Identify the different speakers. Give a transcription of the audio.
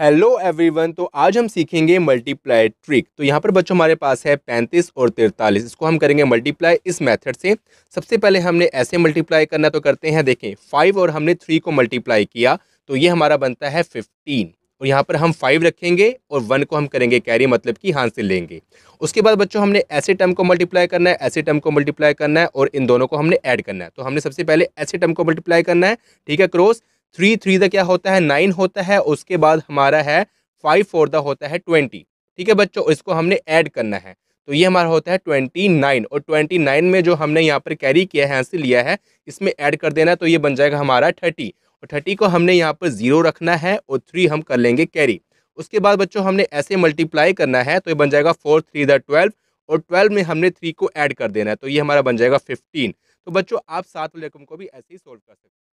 Speaker 1: hello everyone तो आज हम सीखेंगे मल्टीप्लाई ट्रिक तो यहाँ पर बच्चों हमारे पास है 35 और 43 इसको हम करेंगे मल्टीप्लाई इस मेथड से सबसे पहले हमने ऐसे मल्टीप्लाई करना तो करते हैं देखें फाइव और हमने थ्री को मल्टीप्लाई किया तो ये हमारा बनता है 15 और यहाँ पर हम फाइव रखेंगे और वन को हम करेंगे कैरी मतलब कि हाथ से लेंगे उसके बाद बच्चों हमने ऐसे टर्म को मल्टीप्लाई करना है ऐसे टर्म को मल्टीप्लाई करना है और इन दोनों को हमने ऐड करना है तो हमने सबसे पहले ऐसे टर्म को मल्टीप्लाई करना है ठीक है क्रोस थ्री थ्री द क्या होता है नाइन होता है उसके बाद हमारा है फाइव फोर द होता है ट्वेंटी ठीक है बच्चों इसको हमने ऐड करना है तो ये हमारा होता है ट्वेंटी नाइन और ट्वेंटी नाइन में जो हमने यहाँ पर कैरी किया है आंसर लिया है इसमें ऐड कर देना तो ये बन जाएगा हमारा थर्टी और थर्टी को हमने यहाँ पर ज़ीरो रखना है और थ्री हम कर लेंगे कैरी उसके बाद बच्चों हमने ऐसे मल्टीप्लाई करना है तो ये बन जाएगा फोर थ्री द ट्वेल्व और ट्वेल्व में हमने थ्री को ऐड कर देना है तो ये हमारा बन जाएगा फिफ्टीन तो बच्चों
Speaker 2: आप सात वाले को भी ऐसे ही सोल्व कर सकते हैं